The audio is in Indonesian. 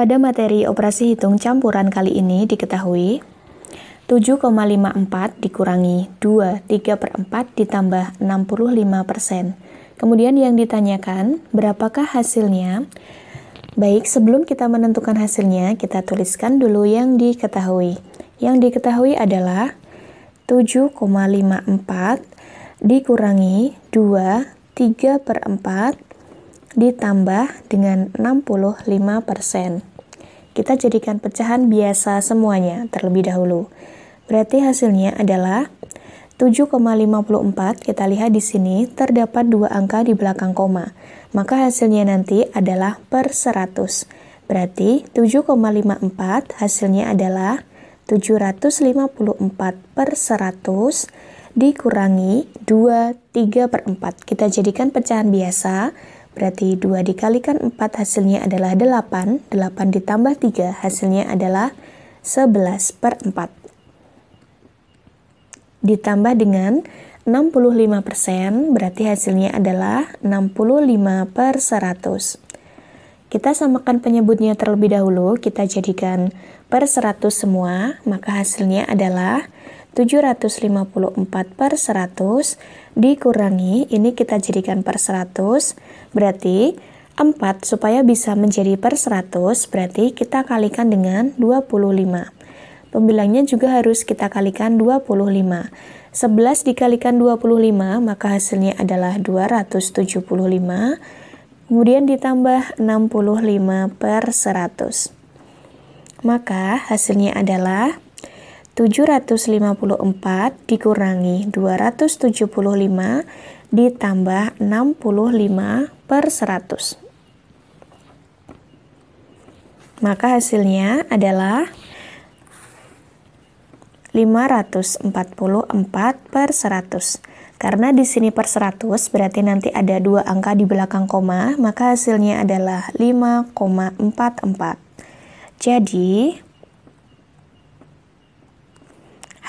Pada materi operasi hitung campuran kali ini diketahui 7,54 dikurangi 2, 3 per 4 ditambah 65 persen. Kemudian yang ditanyakan, berapakah hasilnya? Baik, sebelum kita menentukan hasilnya, kita tuliskan dulu yang diketahui. Yang diketahui adalah 7,54 dikurangi 2, 3 per 4 ditambah dengan 65 persen kita jadikan pecahan biasa semuanya terlebih dahulu. Berarti hasilnya adalah 7,54 kita lihat di sini terdapat dua angka di belakang koma. Maka hasilnya nanti adalah per 100. Berarti 7,54 hasilnya adalah 754 per 100 dikurangi 2, 3 per 4. Kita jadikan pecahan biasa Berarti 2 dikalikan 4 hasilnya adalah 8. 8 ditambah 3 hasilnya adalah 11 per 4. Ditambah dengan 65% persen, berarti hasilnya adalah 65 per 100. Kita samakan penyebutnya terlebih dahulu, kita jadikan per 100 semua, maka hasilnya adalah 754 per 100 dikurangi, ini kita jadikan per 100, berarti 4 supaya bisa menjadi per 100, berarti kita kalikan dengan 25. Pembilangnya juga harus kita kalikan 25. 11 dikalikan 25, maka hasilnya adalah 275, kemudian ditambah 65 per 100. Maka hasilnya adalah 754 dikurangi 275 ditambah 65 per 100. Maka hasilnya adalah 544 per 100. Karena di sini per 100 berarti nanti ada dua angka di belakang koma, maka hasilnya adalah 5,44. Jadi,